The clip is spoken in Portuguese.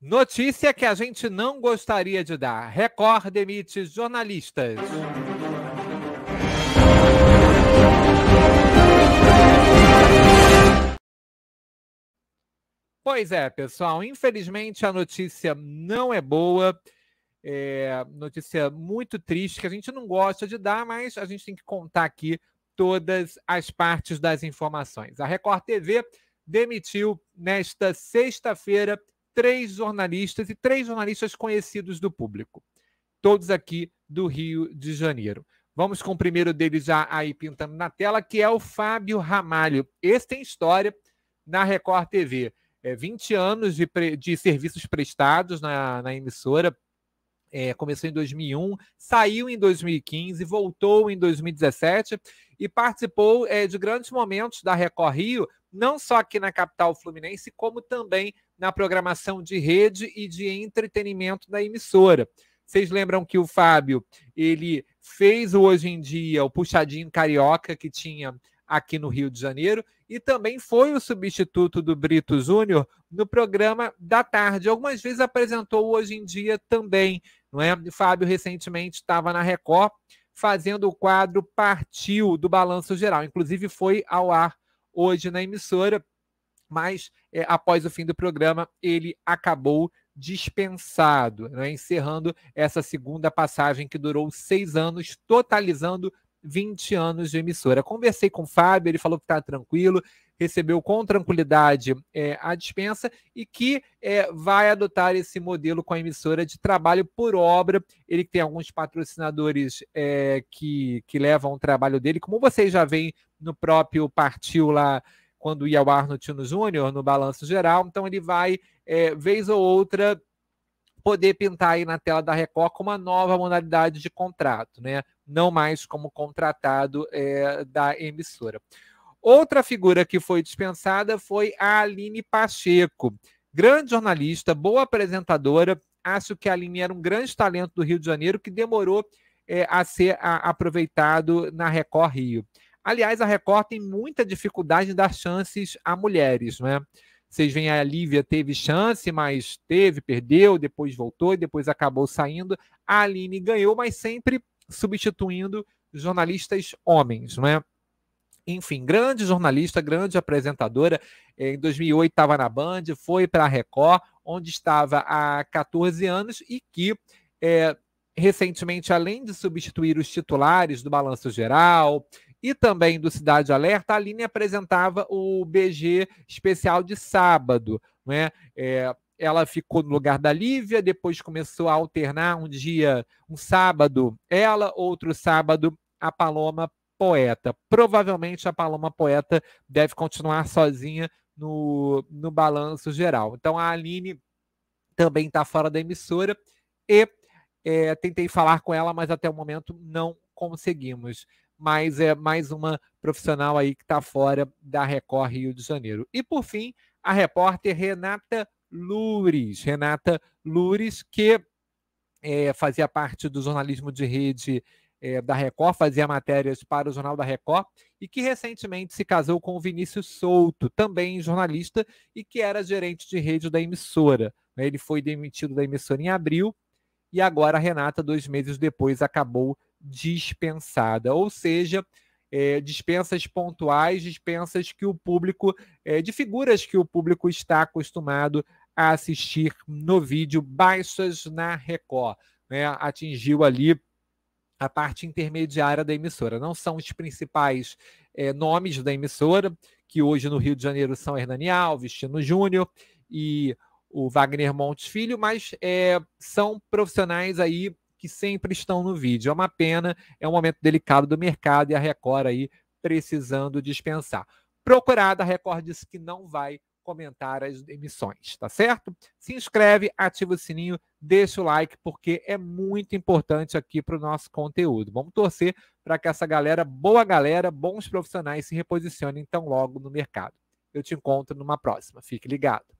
Notícia que a gente não gostaria de dar: Record demite jornalistas. Pois é, pessoal. Infelizmente a notícia não é boa. É notícia muito triste que a gente não gosta de dar, mas a gente tem que contar aqui todas as partes das informações. A Record TV demitiu nesta sexta-feira três jornalistas e três jornalistas conhecidos do público, todos aqui do Rio de Janeiro. Vamos com o primeiro deles já aí pintando na tela, que é o Fábio Ramalho. Esse tem história na Record TV. É 20 anos de, pre... de serviços prestados na, na emissora é, começou em 2001, saiu em 2015, voltou em 2017 e participou é, de grandes momentos da Record Rio, não só aqui na capital fluminense, como também na programação de rede e de entretenimento da emissora. Vocês lembram que o Fábio ele fez hoje em dia o puxadinho carioca que tinha aqui no Rio de Janeiro e também foi o substituto do Brito Júnior no programa da tarde. Algumas vezes apresentou hoje em dia também, não é? Fábio recentemente estava na Record fazendo o quadro Partiu do Balanço Geral. Inclusive foi ao ar hoje na emissora, mas é, após o fim do programa ele acabou dispensado, né? encerrando essa segunda passagem que durou seis anos, totalizando 20 anos de emissora. Conversei com o Fábio, ele falou que está tranquilo, recebeu com tranquilidade é, a dispensa e que é, vai adotar esse modelo com a emissora de trabalho por obra. Ele tem alguns patrocinadores é, que, que levam o trabalho dele, como vocês já veem no próprio partiu lá quando ia ao ar no Tino Júnior, no Balanço Geral. Então ele vai, é, vez ou outra, poder pintar aí na tela da Record com uma nova modalidade de contrato, né? não mais como contratado é, da emissora. Outra figura que foi dispensada foi a Aline Pacheco, grande jornalista, boa apresentadora. Acho que a Aline era um grande talento do Rio de Janeiro que demorou é, a ser a, aproveitado na Record Rio. Aliás, a Record tem muita dificuldade em dar chances a mulheres, né? Vocês veem a Lívia teve chance, mas teve, perdeu, depois voltou e depois acabou saindo. A Aline ganhou, mas sempre substituindo jornalistas homens, não é? Enfim, grande jornalista, grande apresentadora. Em 2008 estava na Band, foi para a Record, onde estava há 14 anos e que é, recentemente, além de substituir os titulares do Balanço Geral, e também do Cidade Alerta, a Aline apresentava o BG especial de sábado. Né? É, ela ficou no lugar da Lívia, depois começou a alternar um dia, um sábado ela, outro sábado a Paloma Poeta. Provavelmente a Paloma Poeta deve continuar sozinha no, no balanço geral. Então a Aline também está fora da emissora e é, tentei falar com ela, mas até o momento não conseguimos mas é mais uma profissional aí que está fora da Record Rio de Janeiro. E por fim, a repórter Renata Lures. Renata Lures, que é, fazia parte do jornalismo de rede é, da Record, fazia matérias para o Jornal da Record, e que recentemente se casou com o Vinícius Souto, também jornalista, e que era gerente de rede da emissora. Né? Ele foi demitido da emissora em abril, e agora a Renata, dois meses depois, acabou dispensada, ou seja, é, dispensas pontuais, dispensas que o público, é, de figuras que o público está acostumado a assistir no vídeo, baixas na Record. Né? Atingiu ali a parte intermediária da emissora. Não são os principais é, nomes da emissora, que hoje no Rio de Janeiro são Hernani Alves, Tino Júnior e o Wagner Montes Filho, mas é, são profissionais aí que sempre estão no vídeo. É uma pena, é um momento delicado do mercado e a Record aí precisando dispensar. Procurada, a Record disse que não vai comentar as emissões, tá certo? Se inscreve, ativa o sininho, deixa o like, porque é muito importante aqui para o nosso conteúdo. Vamos torcer para que essa galera, boa galera, bons profissionais se reposicionem tão logo no mercado. Eu te encontro numa próxima. Fique ligado.